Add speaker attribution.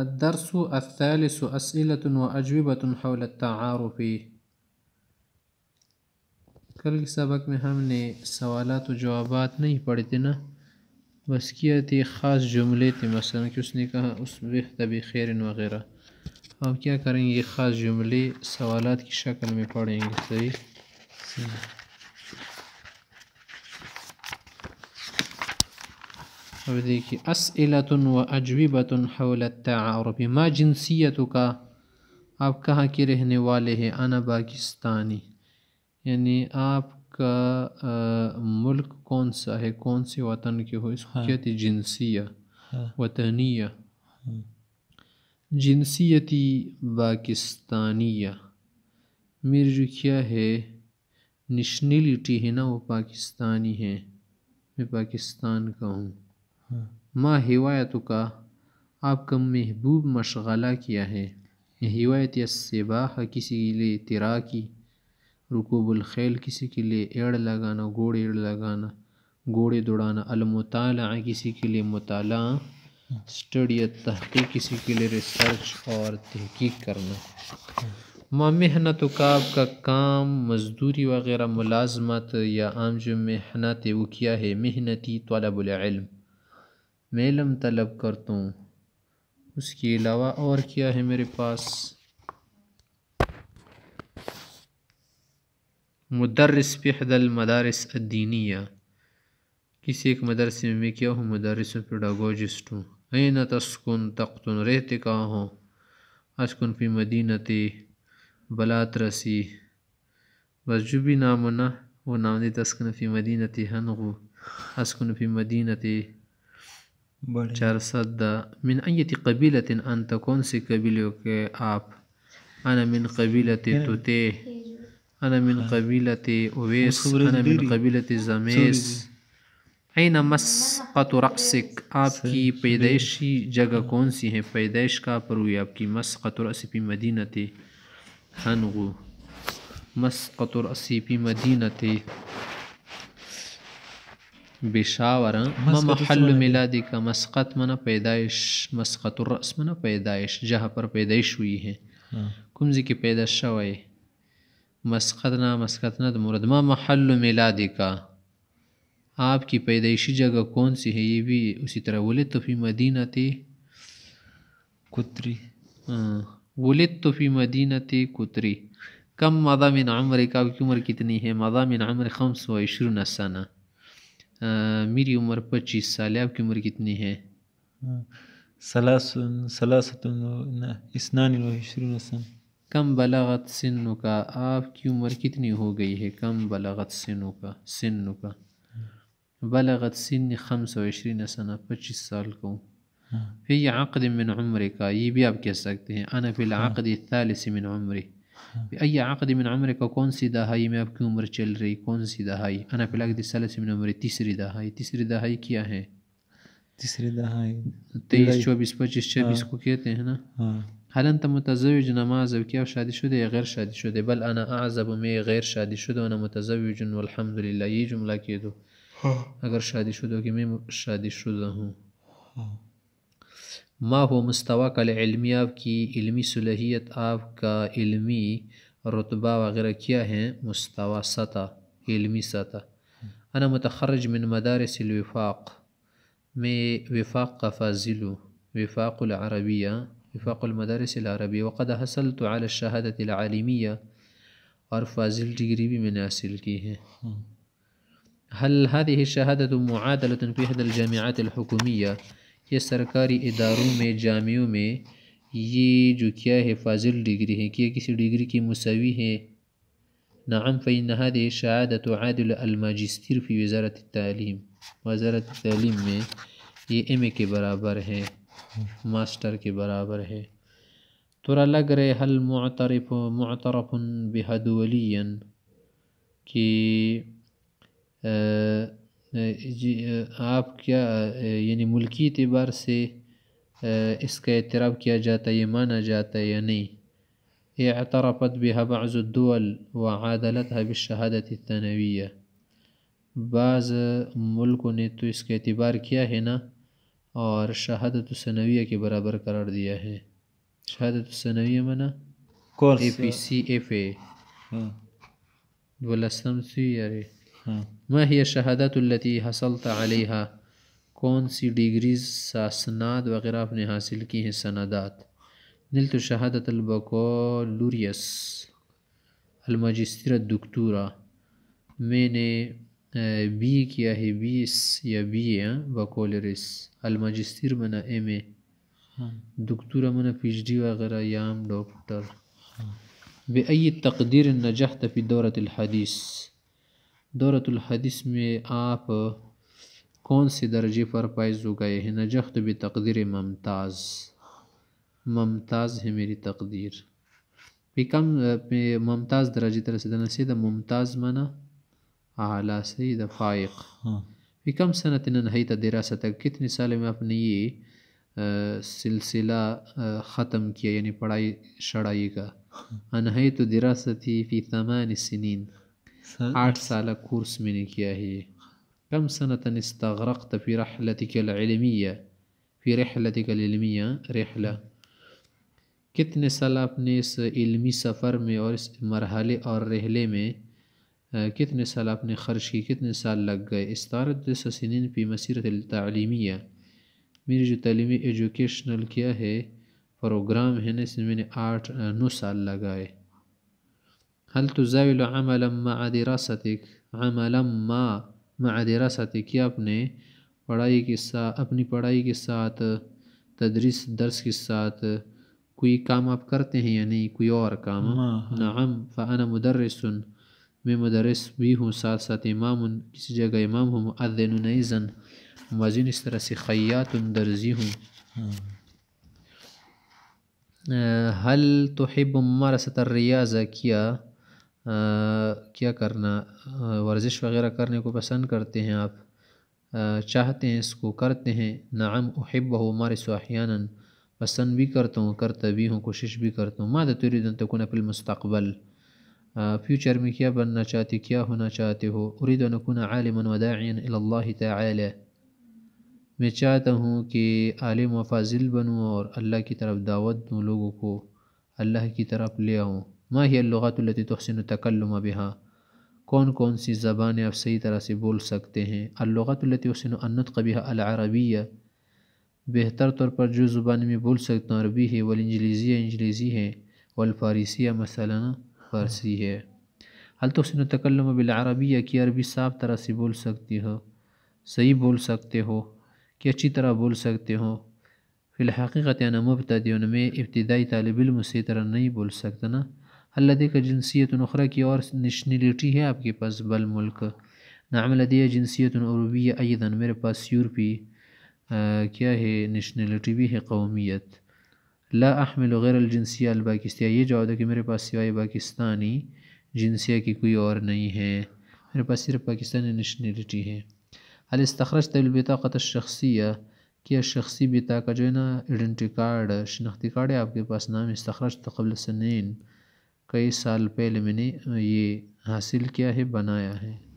Speaker 1: الدرس الثالث أسئلة وأجوبة حول التعارف कल के सबक में हमने सवालत व जवाबात नहीं पढ़े थे ना बस किया थे ख़ास जुमले थे मसलन कि उसने कहा उस तभी खैर वगैरह अब क्या करेंगे ख़ास जुमले सवालत की शक्ल में पढ़ेंगे सही اب دیکھیے اس اللہۃََََََََََََََََََََََََََََََ اجوی بطنحول ما جنسیت کا آپ کہاں کے رہنے والے ہیں انا پاکستانی یعنی آپ کا ملک کون سا ہے کون سے وطن کے ہو اس کو ہاں۔ کہتے جنسیہ ہاں۔ وطنیہ ہاں۔ جنسیتی پاکستانیہ میری جو کیا ہے نیشنلٹی ہے نا وہ پاکستانی ہے میں پاکستان کا ہوں ما حوایت کا آپ کا محبوب مشغلہ کیا ہے حوایت یا سے کسی کے لیے تیراکی رکوب الخیل کسی کے لیے ایڑ لگانا گوڑ ایڑ لگانا گھوڑے دوڑانا المطالعہ کسی کے لیے مطالعہ اسٹڈی یا تحقیق کسی کے لیے ریسرچ اور تحقیق کرنا ما محنت کا آپ کا کام مزدوری وغیرہ ملازمت یا عام جو محنت وہ کیا ہے محنتی طالب العلم میں علم طلب کرتا ہوں اس کے علاوہ اور کیا ہے میرے پاس مدرس پدل المدارس الدینیہ کسی ایک مدرسے میں کیا ہوں مدرس پیڈاگوجسٹ ہوں اے نہ تسکن تختن رہتے کہاں ہوں اشکن فی بلات رسی بس جو بھی نام و وہ نام دے تسکن فی مدینتی ہنغو اسکن اسکنفی مدینتی من أي قبيلة أنت कौन सी آب أنا من قبيلة إيه. توتي إيه. أنا من آه. قبيلة أويس أنا من قبيلة زميس أين مسقط رأسك आपकी پیدائشی جگہ کون सी ہے پیدائش کا پر ہوئی آپ کی مسقط رأس پی مدینہ تھی مسقط رأس پی مدینہ بشاورا ما محل میلادی کا مسقط منه پیدایش مسقط الرأس منه پیدایش جهه پر پیدایش ہوئی ہے کوم ځکه پیدا شوی مسقط نه مسقط نه مراد ما محل میلادی کا آپ کی پیدائشی جگہ کون سی ہے یہ بھی اسی طرح ولد تو فی مدینہ تی کتری ولد تو فی مدینہ تی کتری کم مادہ من عمر کا عمر کتنی ہے مادہ من عمر خمس و عشرون سنہ میری عمر پچیس سال ہے آپ کی عمر کتنی ہے صلاح سن کم بلاغت سن کا آپ کی عمر کتنی ہو گئی ہے کم بلاغت سنو کا سن کا بلاغت سن خمس و عشرین شرنسن پچیس سال کو پھر ہاں۔ یہ عقد من عمر کا یہ بھی آپ کہہ سکتے ہیں انا فی العقد الثالث من عمری بأي عقد من عمرك कौन सी दहाई में आपकी उम्र चल रही कौन सी दहाई अना फिलहाल दिसलस में उम्र तीसरी दहाई तीसरी दहाई क्या है तीसरी दहाई तेईस चौबीस पच्चीस छब्बीस को कहते हैं ना هل انت متزوج نماز او کیا شادی شده یا غیر شادی شده بل انا اعزب می غیر شادی شده و انا متزوج والحمد لله یه جمله کېدو اگر شادی شده که می شادی شده هم ما هو مستواك العلمي آف کی علمی صلاحیت آف کا علمی رتبہ وغیرہ کیا ہے مستوى سطح علمی سطح انا متخرج من مدارس الوفاق میں وفاق کا فاضل وفاق العربیہ وفاق المدارس العربية وقد حصلت على الشهادة العالمية اور فاضل ڈگری بھی میں نے حاصل کی ہے هل هذه الشهادة معادلة في إحدى الجامعات الحكومية؟ یہ سرکاری اداروں میں جامعوں میں یہ جو کیا ہے فاضل ڈگری ہے کیا کسی ڈگری کی مساوی ہے ناامفی نہاد شاید تو الماجستر فی وزارت تعلیم وزارت تعلیم میں یہ ایم اے کے برابر ہے ماسٹر کے برابر ہے تورا لگ رہے حل معترف معترف بحد والَ کہ جی آپ کیا یعنی ملکی اعتبار سے اس کا اعتراف کیا جاتا ہے یہ مانا جاتا ہے یا نہیں یہ اعترافت پد بھی حباض الدول و عدالت حبی شہادت طنویہ بعض ملکوں نے تو اس کا اعتبار کیا ہے نا اور شہادت السّنویہ کے برابر قرار دیا ہے شہادت الصنویہ منع اے پی سی ایف اے ہاں وہ لسم سی ارے ما هي الشهادات التي حصلت عليها کون سی ڈگریز ساسناد وغیرہ آپ نے حاصل کی ہیں سندات نلت شہادت البکولوریس المجستر دکتورہ میں نے آه، بی کیا ہے بیس یا بی اے آه، بکولرس المجستر منا ایم اے آه. دکتورہ منا پی ایچ ڈی وغیرہ یا عام ڈاکٹر بأي تقدير نجحت في دورة الحديث دورة الحدیث میں آپ کون سے درجے پر فائز ہو گئے ہیں نجحت بھی تقدیر ممتاز ممتاز ہے میری تقدیر پی کم پی ممتاز درجه ته رسیدنه سي د ممتاز معنا اعلی سي د فائق پی کم سنه ننهیت دراسته کتنی سال میں اپنی یہ سلسلہ ختم کیا یعنی پڑھائی شڑائی کا انہیت دراستي فی ثمان سنین آٹھ سال کورس میں نے کیا ہے کم سنت استغرقت فی رحلتک العلمیہ فی رحلتک العلمیہ رحلہ کتنے سال آپ نے اس علمی سفر میں اور اس مرحلے اور آه، رحلے میں کتنے سال آپ نے خرچ کی کتنے سال لگ گئے استعارت سنین فی مسیرت التعلیمیہ میری جو تعلیمی ایجوکیشنل کیا ہے پروگرام ہے نا اس میں میں آه، نے آٹھ نو سال لگائے حل تو زائل علامہ ادیرا صدق ما علم ادیرا یا اپنے پڑھائی کے ساتھ اپنی پڑھائی کے ساتھ تدریس درس کے ساتھ کوئی کام آپ کرتے ہیں یا نہیں کوئی اور کام ہاں، ہاں۔ فن مدرسن میں مدرس بھی ہوں ساتھ ساتھ امام کسی جگہ امام ہوں ادین نیزن مزین اس طرح سے خیات درزی ہوں حل تو حب مستر ریاضہ کیا کیا کرنا ورزش وغیرہ کرنے کو پسند کرتے ہیں آپ چاہتے ہیں اس کو کرتے ہیں نعم احب حب ہو ہمارے ساحیان پسند بھی کرتا ہوں کرتا بھی ہوں کوشش بھی کرتا ہوں ماں تو اردو تکون اپل مستقبل فیوچر میں کیا بننا چاہتے کیا ہونا چاہتے ہو اردونکون علومین اللّہ اللہ تعالی میں چاہتا ہوں کہ عالم و فاضل بنوں اور اللہ کی طرف دعوت دوں لوگوں کو اللہ کی طرف لے آؤں ما ہی اللغات اللہ تحسن تکلم بها کون کون سی زبانیں آپ صحیح طرح سے بول سکتے ہیں اللغات اللہ حسین انت قبیٰ العربیہ بہتر طور پر جو زبان میں بول سکتا ہوں عربی ہے والانجلیزیہ انجلیزی ہے والفارسیہ مثلا فارسی ہے الطحسن تکلم بالعربیہ کی عربی صاف طرح سے بول سکتی ہو صحیح بول سکتے ہو کہ اچھی طرح بول سکتے ہو فی الحقیقت یعنی مبتدیون میں ابتدائی طالب علم اسی طرح نہیں بول سکتا نا کا جنسیت الخرا کی اور نیشنیلیٹی ہے آپ کے پاس بل ملک نعم الدیہ جنسیت الروی ایدن میرے پاس یورپی کیا ہے نیشنیلیٹی بھی ہے قومیت لا احمل غیر الجنسیہ الباکستیہ یہ جواب ہے کہ میرے پاس سوائے پاکستانی جنسیہ کی کوئی اور نہیں ہے میرے پاس صرف پاکستانی نیشنیلیٹی ہے الاستخرج البتا قتص شخصیہ کیا شخصی بطاقہ جو ہے نا ایڈنٹی کارڈ شناختی کارڈ ہے آپ کے پاس نام استخرست قبل سنین کئی سال پہلے میں نے یہ حاصل کیا ہے بنایا ہے